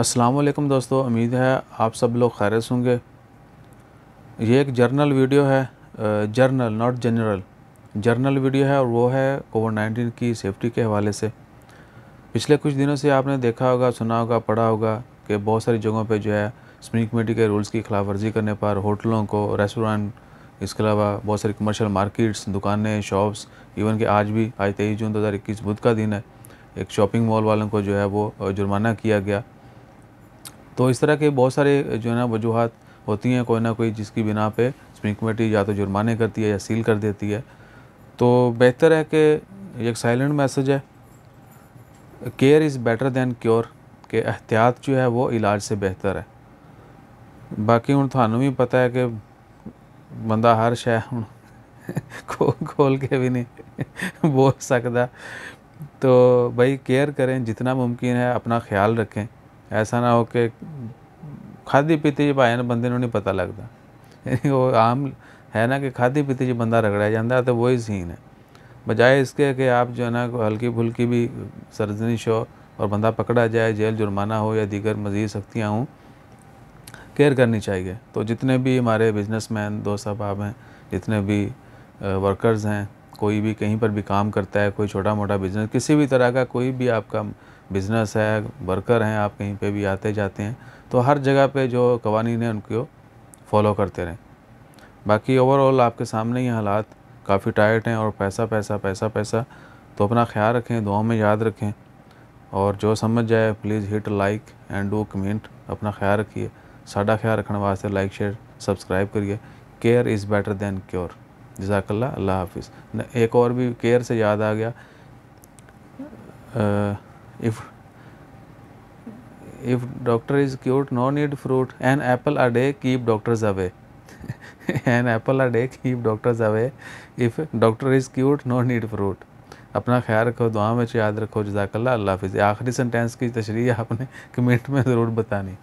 अस्सलाम दोस्तों उम्मीद है आप सब लोग खैरस होंगे ये एक जर्नल वीडियो है journal not general journal video है और वो है कोविड नाइन्टीन की सेफ्टी के हवाले से पिछले कुछ दिनों से आपने देखा होगा सुना होगा पढ़ा होगा कि बहुत सारी जगहों पे जो है स्प्रिंग कमेटी के रूल्स की खिलाफ वर्जी करने पर होटलों को रेस्टोरेंट इसके अलावा बहुत सारी कमर्शल मार्केट्स दुकानें शॉप्स इवन कि आज भी आज तेईस जून दो हज़ार इक्कीस बुध का दिन है एक शॉपिंग मॉल वालों को जो है वो जुर्माना किया गया तो इस तरह के बहुत सारे जो है ना वजूहत होती हैं कोई ना कोई जिसकी बिना पे स्प्रिंग कमेटी या तो जुर्माने करती है या सील कर देती है तो बेहतर है कि एक साइलेंट मैसेज है care is better than cure कि एहतियात जो है वो इलाज से बेहतर है बाकी हूँ थानू भी पता है कि बंदा हर शह हूँ खो खोल के भी नहीं बोल सकता तो भाई केयर करें जितना मुमकिन है अपना ख्याल रखें ऐसा ना हो कि खादी पीते जी भाई ना बंदे नहीं पता लगता वो आम है ना कि खादी पीते जी बंदा रगड़ा जाता तो वही सीन है बजाय इसके कि आप जो है ना हल्की फुल्की भी सरजनिश हो और बंदा पकड़ा जाए जेल जुर्माना हो या दीगर मजीद सख्तियाँ हों केयर करनी चाहिए तो जितने भी हमारे बिजनेस मैन दोस्त अहबाब हैं जितने भी वर्कर्स हैं कोई भी कहीं पर भी काम करता है कोई छोटा मोटा बिज़नेस किसी भी तरह का कोई भी आपका बिज़नेस है वर्कर हैं आप कहीं पे भी आते जाते हैं तो हर जगह पे जो कवानीन है उनको फॉलो करते रहें बाकी ओवरऑल आपके सामने ही हालात काफ़ी टाइट हैं और पैसा पैसा पैसा पैसा तो अपना ख्याल रखें दुआओं में याद रखें और जो समझ जाए please hit like and do comment अपना ख्याल रखिए साढ़ा ख्याल रखने वास्ते लाइक शेयर सब्सक्राइब करिए care is better than cure जजाकल्ला अल्लाह हाफिज एक और भी केयर से याद आ गया if if doctor is cute no need fruit an apple a day keep doctors away an apple a day keep doctors away if doctor is cute no need fruit अपना ख्याल रखो दुआ में याद रखो जजाकल्ला अल्लाह हाफिज आखिरी सेंटेंस की तशरी आपने कमेंट में ज़रूर बतानी